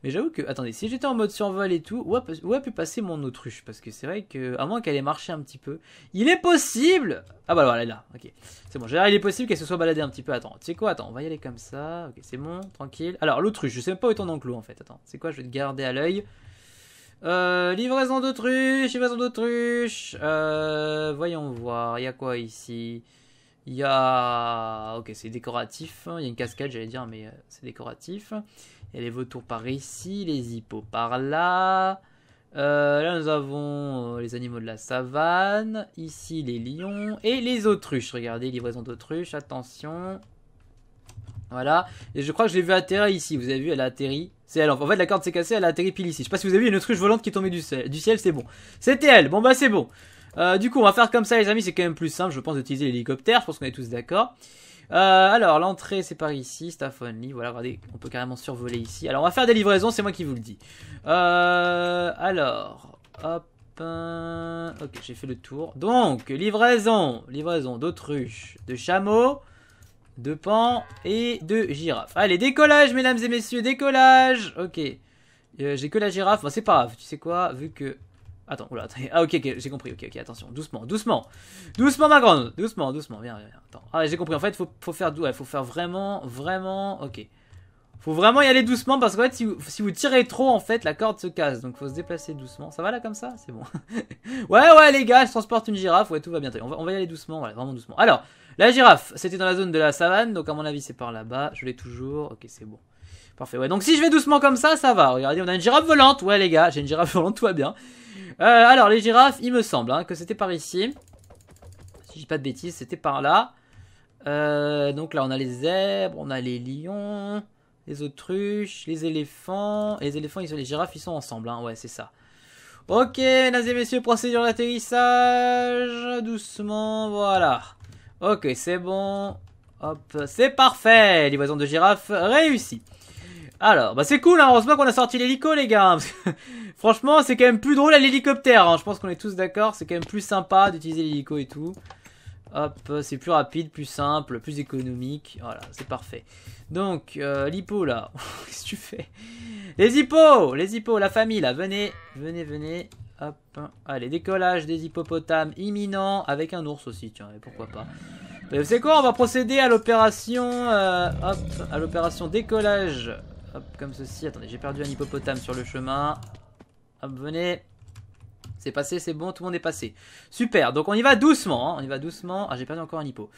Mais j'avoue que, attendez, si j'étais en mode survol et tout, où a, pu passer mon autruche Parce que c'est vrai que, à moins qu'elle ait marché un petit peu, il est possible Ah bah voilà, elle est là, ok. C'est bon, il est possible qu'elle se soit baladée un petit peu. Attends, tu sais quoi, attends, on va y aller comme ça. Ok, c'est bon, tranquille. Alors, l'autruche, je sais même pas où est ton enclos en fait. Attends, c'est quoi, je vais te garder à l'œil. Euh, livraison d'autruche, livraison d'autruche. Euh, voyons voir, il y a quoi ici Il y a... Ok, c'est décoratif. Hein. Il y a une cascade, j'allais dire, mais euh, c'est décoratif. Et les vautours par ici, les hippos par là. Euh, là, nous avons euh, les animaux de la savane. Ici, les lions. Et les autruches. Regardez, livraison d'autruche. Attention. Voilà. Et je crois que je l'ai vu atterrir ici. Vous avez vu, elle a atterri. C'est elle. En fait, la corde s'est cassée. Elle a atterri pile ici. Je sais pas si vous avez vu une autruche volante qui est tombée du ciel. c'est bon. C'était elle. Bon, bah, c'est bon. Euh, du coup, on va faire comme ça, les amis. C'est quand même plus simple, je pense, d'utiliser l'hélicoptère. Je pense qu'on est tous d'accord. Euh, alors, l'entrée, c'est par ici, staff Voilà, regardez, on peut carrément survoler ici. Alors, on va faire des livraisons, c'est moi qui vous le dis. Euh, alors, hop. Euh, ok, j'ai fait le tour. Donc, livraison. Livraison d'autruche, de chameau, de pan et de girafe. Allez, décollage, mesdames et messieurs, décollage. Ok. j'ai que la girafe. Bon, c'est pas grave. Tu sais quoi Vu que Attends, oula, Ah, ok, j'ai compris. Ok, ok, attention. Doucement, doucement. Doucement, ma grande. Doucement, doucement. Viens, viens, Attends. Ah, j'ai compris. En fait, faut, faut faire, il faut faire vraiment, vraiment. Ok. Faut vraiment y aller doucement parce qu'en fait, si vous, si vous, tirez trop, en fait, la corde se casse. Donc, faut se déplacer doucement. Ça va là comme ça C'est bon. ouais, ouais, les gars, je transporte une girafe. Ouais, tout va bien. On va, on y aller doucement. Voilà, vraiment doucement. Alors, la girafe, c'était dans la zone de la savane. Donc, à mon avis, c'est par là-bas. Je l'ai toujours. Ok, c'est bon. Parfait. Ouais, donc si je vais doucement comme ça, ça va. Regardez, on a une girafe volante. Ouais, les gars, j'ai une girafe volante. Tout va bien. Euh, alors, les girafes, il me semble hein, que c'était par ici. Si je dis pas de bêtises, c'était par là. Euh, donc là, on a les zèbres, on a les lions, les autruches, les éléphants. les éléphants, ils les girafes, ils sont ensemble. Hein, ouais, c'est ça. Ok, mesdames et messieurs, procédure d'atterrissage. Doucement, voilà. Ok, c'est bon. Hop, c'est parfait. Livraison de girafes réussie. Alors, bah c'est cool, hein, heureusement qu'on a sorti l'hélico, les gars. franchement, c'est quand même plus drôle à l'hélicoptère. Hein. je pense qu'on est tous d'accord, c'est quand même plus sympa d'utiliser l'hélico et tout. Hop, c'est plus rapide, plus simple, plus économique. Voilà, c'est parfait. Donc, euh, l'hippo, là. Qu'est-ce que tu fais Les hippos Les hippos, la famille, là. Venez, venez, venez. Hop. Allez, décollage des hippopotames imminent. Avec un ours aussi, tiens. Et pourquoi pas euh, c'est quoi On va procéder à l'opération... Euh, hop, à l'opération décollage Hop, comme ceci. Attendez, j'ai perdu un hippopotame sur le chemin. Hop, venez. C'est passé, c'est bon, tout le monde est passé. Super, donc on y va doucement. Hein. On y va doucement. Ah, j'ai perdu encore un hippo.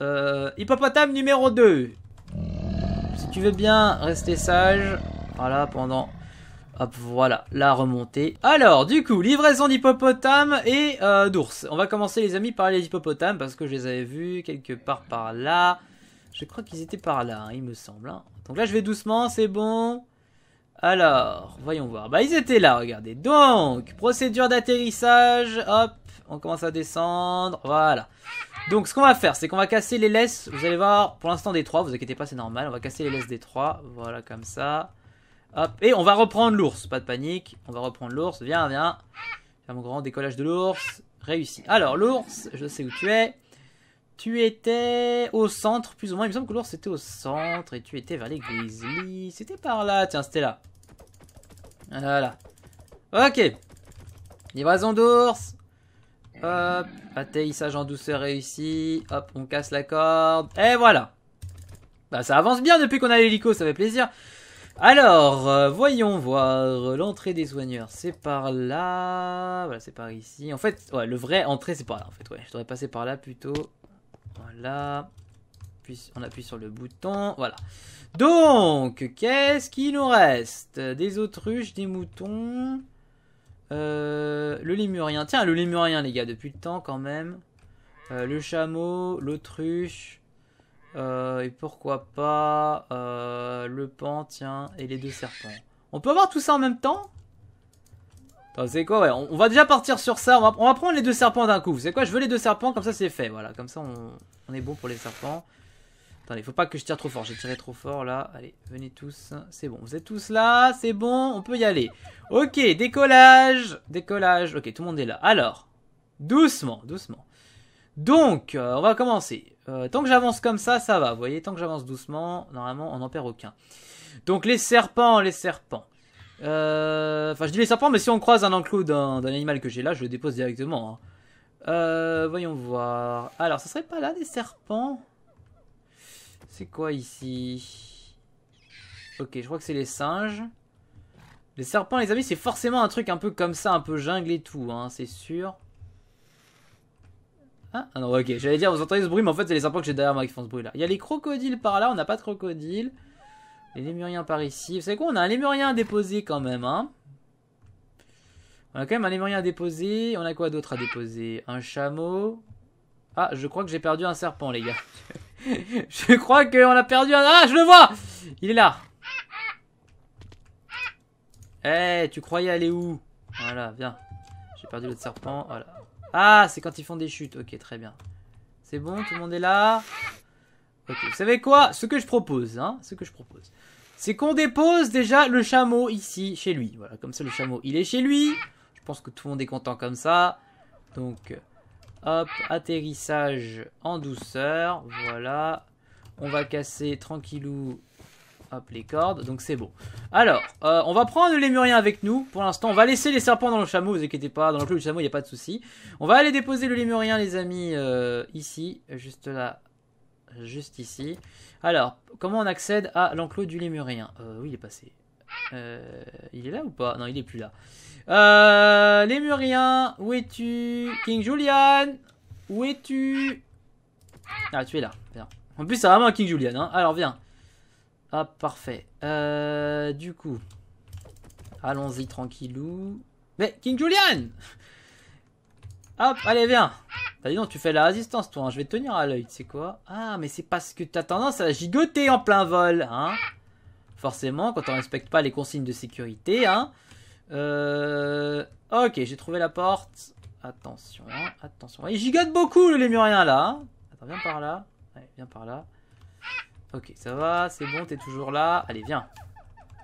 Euh, hippopotame numéro 2. Si tu veux bien rester sage. Voilà, pendant... Hop, voilà, la remontée. Alors, du coup, livraison d'hippopotame et euh, d'ours. On va commencer, les amis, par les hippopotames, parce que je les avais vus quelque part par là. Je crois qu'ils étaient par là, hein, il me semble. Hein. Donc là, je vais doucement, c'est bon. Alors, voyons voir. Bah, ils étaient là, regardez. Donc, procédure d'atterrissage. Hop, on commence à descendre. Voilà. Donc, ce qu'on va faire, c'est qu'on va casser les laisses. Vous allez voir, pour l'instant, des trois. Vous inquiétez pas, c'est normal. On va casser les laisses des trois. Voilà, comme ça. Hop, et on va reprendre l'ours. Pas de panique. On va reprendre l'ours. Viens, viens. Faire mon grand décollage de l'ours. Réussi. Alors, l'ours, je sais où tu es. Tu étais au centre, plus ou moins. Il me semble que l'ours était au centre et tu étais vers les C'était par là. Tiens, c'était là. Voilà. Ok. Livraison d'ours. Hop. Atterrissage en douceur réussi. Hop, on casse la corde. Et voilà. Bah, ça avance bien depuis qu'on a l'hélico, ça fait plaisir. Alors, euh, voyons voir. L'entrée des soigneurs, c'est par là. Voilà, c'est par ici. En fait, ouais, le vrai entrée, c'est par là, en fait. Ouais, je devrais passer par là plutôt. Voilà. on appuie sur le bouton. Voilà. Donc, qu'est-ce qu'il nous reste Des autruches, des moutons. Euh, le lémurien. Tiens, le lémurien, les gars, depuis le temps quand même. Euh, le chameau, l'autruche. Euh, et pourquoi pas le pan, tiens, et les deux serpents. On peut avoir tout ça en même temps c'est quoi ouais, on, va déjà partir sur ça. On va, prendre les deux serpents d'un coup. Vous savez quoi Je veux les deux serpents, comme ça c'est fait. Voilà, comme ça on, est bon pour les serpents. Attendez, faut pas que je tire trop fort. J'ai tiré trop fort là. Allez, venez tous. C'est bon, vous êtes tous là. C'est bon, on peut y aller. Ok, décollage. Décollage. Ok, tout le monde est là. Alors, doucement, doucement. Donc, euh, on va commencer. Euh, tant que j'avance comme ça, ça va. Vous voyez, tant que j'avance doucement, normalement, on n'en perd aucun. Donc, les serpents, les serpents. Euh, enfin, je dis les serpents, mais si on croise un enclos d'un animal que j'ai là, je le dépose directement. Hein. Euh, voyons voir. Alors, ça serait pas là des serpents C'est quoi ici Ok, je crois que c'est les singes. Les serpents, les amis, c'est forcément un truc un peu comme ça, un peu jungle et tout, hein, c'est sûr. Ah, ah non, ok, j'allais dire, vous entendez ce bruit, mais en fait, c'est les serpents que j'ai derrière moi qui font ce bruit-là. Il y a les crocodiles par là, on n'a pas de crocodiles. Les lémuriens par ici. Vous savez quoi On a un lémurien à déposer quand même, hein On a quand même un lémurien à déposer. On a quoi d'autre à déposer Un chameau. Ah, je crois que j'ai perdu un serpent, les gars. je crois qu'on a perdu un... Ah, je le vois Il est là. Eh, tu croyais aller où Voilà, viens. J'ai perdu l'autre serpent, Ah, c'est quand ils font des chutes. Ok, très bien. C'est bon, tout le monde est là. Ok, vous savez quoi Ce que je propose, hein, ce que je propose, c'est qu'on dépose déjà le chameau ici, chez lui. Voilà, comme ça le chameau, il est chez lui. Je pense que tout le monde est content comme ça. Donc, hop, atterrissage en douceur. Voilà, on va casser tranquillou Hop, les cordes, donc c'est bon. Alors, euh, on va prendre le lémurien avec nous. Pour l'instant, on va laisser les serpents dans le chameau, vous inquiétez pas. Dans le clou du chameau, il n'y a pas de souci. On va aller déposer le lémurien, les amis, euh, ici, juste là, juste ici. Alors, comment on accède à l'enclos du Lémurien euh, Oui, il est passé. Euh, il est là ou pas Non, il est plus là. Euh, Lémurien, où es-tu King Julian, où es-tu Ah, tu es là, En plus, c'est vraiment un King Julian, hein. Alors, viens. Ah, parfait. Euh, du coup, allons-y tranquillou. Mais, King Julian Hop, allez, viens. T'as bah, dit non, tu fais la résistance, toi. Hein. Je vais te tenir à l'œil, tu sais quoi. Ah, mais c'est parce que t'as tendance à gigoter en plein vol, hein. Forcément, quand on respecte pas les consignes de sécurité, hein. Euh... Ok, j'ai trouvé la porte. Attention, attention. Il gigote beaucoup, le lémurien, là. Hein. Attends, viens par là. Allez, viens par là. Ok, ça va, c'est bon, t'es toujours là. Allez, viens.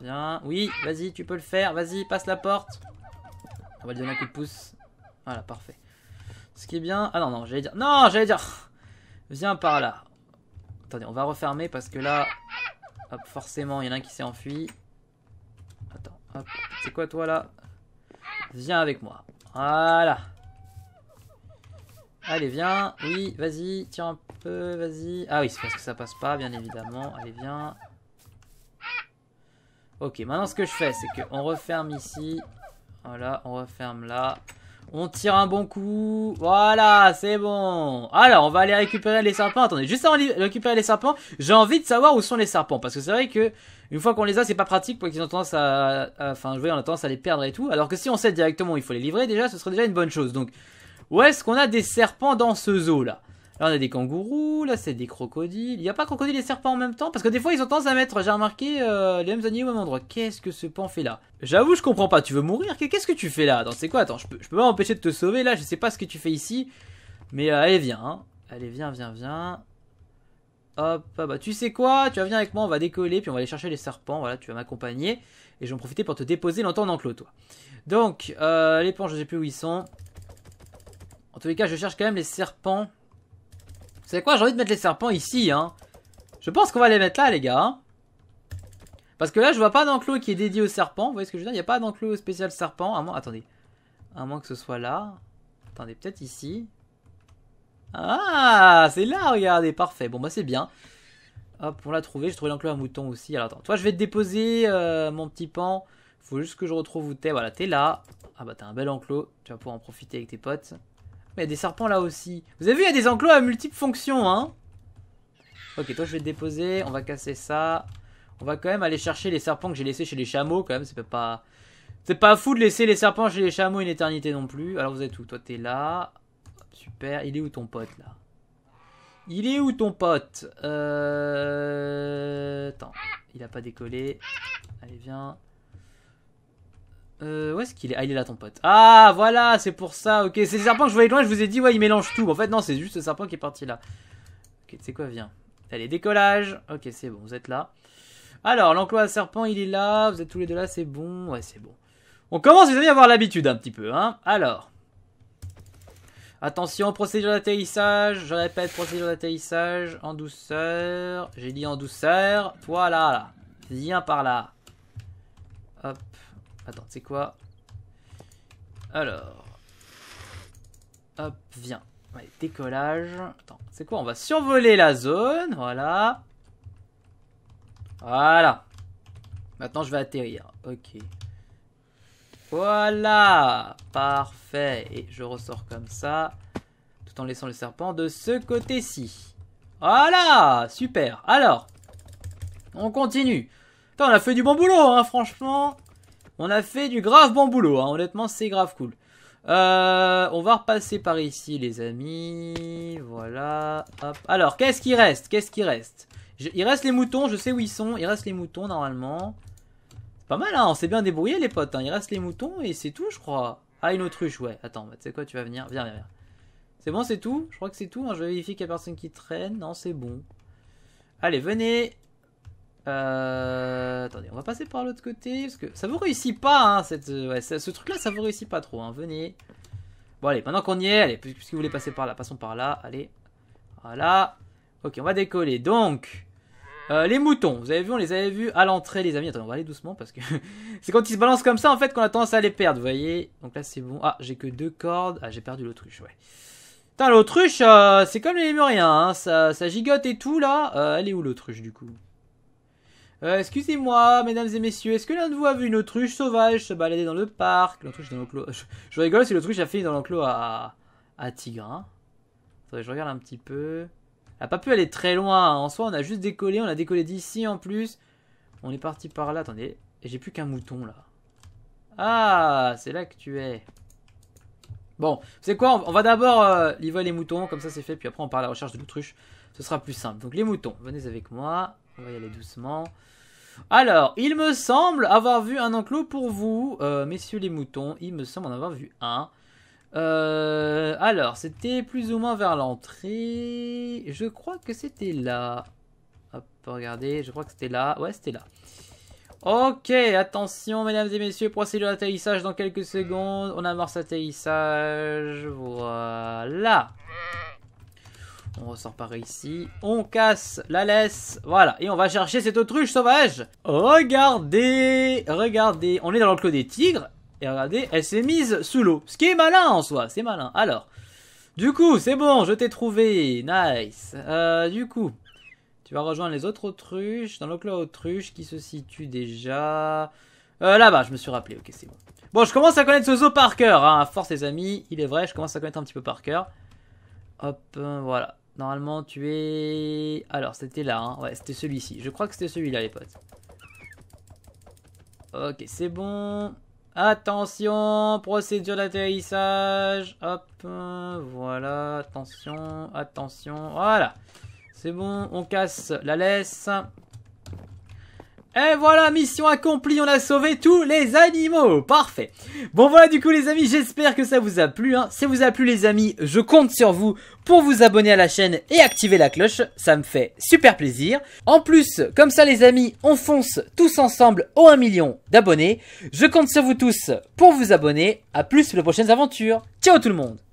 Viens. Oui, vas-y, tu peux le faire. Vas-y, passe la porte. On va lui donner un coup de pouce. Voilà, parfait. Ce qui est bien... Ah non, non, j'allais dire... Non, j'allais dire... Viens par là. Attendez, on va refermer parce que là... Hop, forcément, il y en a un qui s'est enfui. Attends, hop. C'est quoi toi là Viens avec moi. Voilà. Allez, viens. Oui, vas-y. Tiens un peu, vas-y. Ah oui, c'est parce que ça passe pas, bien évidemment. Allez, viens. Ok, maintenant ce que je fais, c'est qu'on referme ici. Voilà, on referme là. On tire un bon coup. Voilà, c'est bon. Alors, on va aller récupérer les serpents. Attendez, juste avant de récupérer les serpents, j'ai envie de savoir où sont les serpents. Parce que c'est vrai que une fois qu'on les a, c'est pas pratique Pour qu'ils ont tendance à... Enfin, jouer, on a tendance à les perdre et tout. Alors que si on sait directement où il faut les livrer, déjà, ce serait déjà une bonne chose. Donc, où est-ce qu'on a des serpents dans ce zoo, là Là, on a des kangourous, là, c'est des crocodiles. Il n'y a pas crocodile et serpents en même temps Parce que des fois, ils ont tendance à mettre, j'ai remarqué, euh, les mêmes animaux au même endroit. Qu'est-ce que ce pan fait là J'avoue, je comprends pas. Tu veux mourir Qu'est-ce que tu fais là Attends, c'est quoi Attends, je peux, je peux pas m'empêcher de te sauver là. Je sais pas ce que tu fais ici. Mais euh, allez, viens. Hein. Allez, viens, viens, viens. Hop, ah bah tu sais quoi Tu vas venir avec moi, on va décoller, puis on va aller chercher les serpents. Voilà, tu vas m'accompagner. Et je vais en profiter pour te déposer longtemps ton enclos, toi. Donc, euh, les pans, je sais plus où ils sont. En tous les cas, je cherche quand même les serpents savez quoi, j'ai envie de mettre les serpents ici, hein. Je pense qu'on va les mettre là, les gars. Parce que là, je vois pas d'enclos qui est dédié aux serpents. Vous voyez ce que je veux dire Il n'y a pas d'enclos spécial serpent. À Attendez. À moins que ce soit là. Attendez, peut-être ici. Ah, c'est là, regardez. Parfait. Bon, bah c'est bien. Hop, on l'a trouvé. J'ai trouvé l'enclos à mouton aussi. Alors, attends. Toi, je vais te déposer euh, mon petit pan. Faut juste que je retrouve où t'es. Voilà, t'es là. Ah bah, t'as un bel enclos. Tu vas pouvoir en profiter avec tes potes il y a des serpents là aussi. Vous avez vu, il y a des enclos à multiples fonctions, hein Ok, toi je vais te déposer, on va casser ça. On va quand même aller chercher les serpents que j'ai laissés chez les chameaux, quand même, c'est pas... C'est pas fou de laisser les serpents chez les chameaux une éternité non plus. Alors vous êtes où Toi t'es là. Super, il est où ton pote là il est où ton pote Euh... Attends, il a pas décollé. Allez, viens. Euh, où est-ce qu'il est, Ah, il est là, ton pote. Ah, voilà, c'est pour ça. Ok, c'est le serpent que je voyais loin. Je vous ai dit, ouais, il mélange tout. En fait, non, c'est juste le serpent qui est parti là. Ok, tu sais quoi, viens. Allez, décollage. Ok, c'est bon, vous êtes là. Alors, l'enclos à serpent, il est là. Vous êtes tous les deux là, c'est bon. Ouais, c'est bon. On commence, Vous allez à avoir l'habitude un petit peu, hein. Alors. Attention, procédure d'atterrissage. Je répète, procédure d'atterrissage. En douceur. J'ai dit en douceur. Voilà Viens par là. Hop. Attends, c'est quoi Alors. Hop, viens. Allez, décollage. Attends, c'est quoi On va survoler la zone. Voilà. Voilà. Maintenant, je vais atterrir. Ok. Voilà. Parfait. Et je ressors comme ça. Tout en laissant le serpent de ce côté-ci. Voilà. Super. Alors. On continue. on a fait du bon boulot, hein, franchement. On a fait du grave bon boulot, hein. honnêtement c'est grave cool. Euh, on va repasser par ici les amis, voilà. Alors qu'est-ce qui reste Qu'est-ce qui reste Il reste les moutons, je sais où ils sont, il reste les moutons normalement. Pas mal hein, on s'est bien débrouillé les potes, hein. il reste les moutons et c'est tout je crois. Ah une autruche, ouais, attends, tu sais quoi tu vas venir, viens, viens, viens. C'est bon c'est tout Je crois que c'est tout, hein. je vais vérifier qu'il n'y a personne qui traîne, non c'est bon. Allez venez, euh, attendez, on va passer par l'autre côté, parce que ça vous réussit pas, hein, cette, euh, ce truc-là, ça vous réussit pas trop, hein, venez. Bon, allez, pendant qu'on y est, allez, puisque vous voulez passer par là, passons par là, allez. Voilà. Ok, on va décoller, donc... Euh, les moutons, vous avez vu, on les avait vus à l'entrée, les amis. Attendez, on va aller doucement parce que c'est quand ils se balancent comme ça, en fait, qu'on a tendance à les perdre, vous voyez. Donc là, c'est bon. Ah, j'ai que deux cordes. Ah, j'ai perdu l'autruche, ouais. Putain, l'autruche, c'est comme les lémuriens, hein. ça, ça gigote et tout, là. elle est où l'autruche, du coup euh, excusez-moi, mesdames et messieurs, est-ce que l'un de vous a vu une autruche sauvage se balader dans le parc L'autruche dans l'enclos. Euh, je, rigole si l'autruche a fini dans l'enclos à, à Tigrin. Attendez, je regarde un petit peu. Elle n'a pas pu aller très loin. Hein. En soi, on a juste décollé. On a décollé d'ici en plus. On est parti par là. Attendez. Et j'ai plus qu'un mouton là. Ah, c'est là que tu es. Bon, c'est quoi On va d'abord euh, livrer les moutons. Comme ça, c'est fait. Puis après, on part à la recherche de l'autruche. Ce sera plus simple. Donc, les moutons, venez avec moi. On va y aller doucement. Alors, il me semble avoir vu un enclos pour vous, euh, messieurs les moutons. Il me semble en avoir vu un. Euh, alors, c'était plus ou moins vers l'entrée. Je crois que c'était là. Hop, regardez, je crois que c'était là. Ouais, c'était là. Ok, attention mesdames et messieurs, procédure d'atterrissage dans quelques secondes. On amorce l'atterrissage. Voilà. On ressort par ici. On casse la laisse. Voilà. Et on va chercher cette autruche sauvage. Regardez. Regardez. On est dans l'enclos des tigres. Et regardez, elle s'est mise sous l'eau. Ce qui est malin en soi. C'est malin. Alors. Du coup, c'est bon. Je t'ai trouvé. Nice. Euh, du coup. Tu vas rejoindre les autres autruches. Dans l'enclos autruche qui se situe déjà... Euh, là-bas, je me suis rappelé. Ok, c'est bon. Bon, je commence à connaître ce zoo par cœur. Hein. Force les amis. Il est vrai, je commence à connaître un petit peu par cœur. Hop, euh, voilà. Normalement, tu es... Alors, c'était là, hein. Ouais, c'était celui-ci. Je crois que c'était celui-là, les potes. Ok, c'est bon. Attention, procédure d'atterrissage. Hop, euh, voilà, attention, attention, voilà. C'est bon, on casse la laisse. Et voilà, mission accomplie, on a sauvé tous les animaux. Parfait. Bon voilà du coup les amis, j'espère que ça vous a plu. Hein. Si ça vous a plu les amis, je compte sur vous pour vous abonner à la chaîne et activer la cloche. Ça me fait super plaisir. En plus, comme ça les amis, on fonce tous ensemble au 1 million d'abonnés. Je compte sur vous tous pour vous abonner. à plus pour les prochaines aventures. Ciao tout le monde